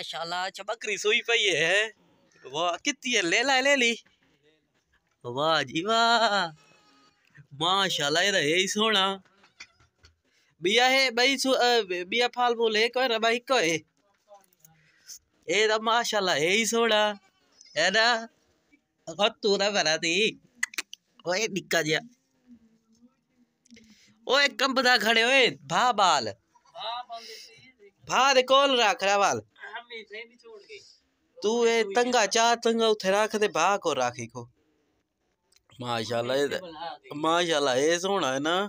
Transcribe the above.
माशाल्लाह चमक रही सुई पे है वाह कितनी है ले ला ले ली वाह जी वाह माशाल्लाह ये रहे तो सोना बिया है भाई बिया फाल बोले है रे भाई को है ए द तो माशाल्लाह है ही सोना है ना और तू ना बना थी ओए निक्का जिया ओए कंबदा खड़े ओए भा बाल भा देखो रख रहा बाल ਤੂੰ ਇਹ ਤੰਗਾ ਚਾ ਤੰਗਾ ਉਥੇ ਰੱਖ ਦੇ ਬਾਹ ਕੋ ਰੱਖੀ ਕੋ ਮਾਸ਼ਾਅੱਲਾ ਇਹ ਮਾਸ਼ਾਅੱਲਾ ਇਹ ਸੋਹਣਾ ਹੈ ਨਾ